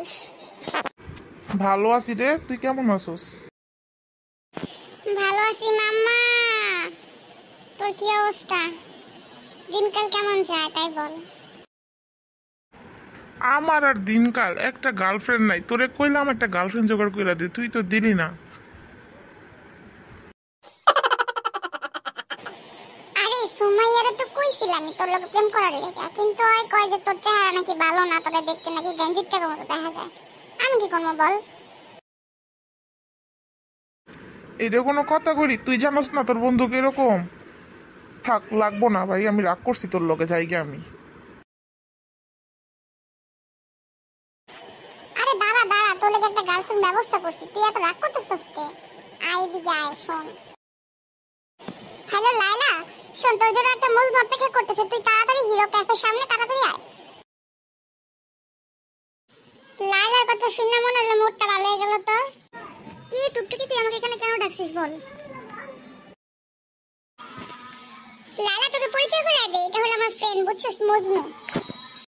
আছিস ভালো আছি রে তুই কেমন আছিস ভালো আছি মাম্মা তোর কি অবস্থা দিনকাল কেমন যায় তাই বল আমার আর দিনকাল একটা গার্লফ্রেন্ড নাই তোরে কইলাম একটা গার্লফ্রেন্ড জোগাড় কইরা দে তুই তো দিলি না আরে সুমাই তোরে তো কইছিলাম তোর লগে প্রেম করার লেগা কিন্তু ওই কয় যে তোর চেহারা নাকি ভালো না তোরে দেখতে নাকি গেঞ্জির টাকার মতো দেখা যায় আমি কি করবো বল এটা কোনো কথা করি তুই জানোস না তোর বন্ধুকে এরকম থাক লাগবো না ভাই আমি রাগ করছি তোর লগে জায়গা আমি আরে দাঁড়া দাঁড়া তোর লগে একটা গার্লফ্রেন্ড ব্যবস্থা করছি তুই এত রাগ করতেছিস কে আই দিকে আয় শোন শোন তোর জন্য একটা মজনু অপেক্ষা করতেছে তুই তাড়াতাড়ি হিরো ক্যাফের সামনে তাড়াতাড়ি আয় লাইলার কথা শুনে মনে হলো মুডটা ভালো হয়ে গেল তো কি টুকটুকি তুই আমাকে এখানে কেন ডাকছিস বল লালা তোকে পরিচয় করে দে এটা হলো আমার ফ্রেন্ড বুঝছিস মজনু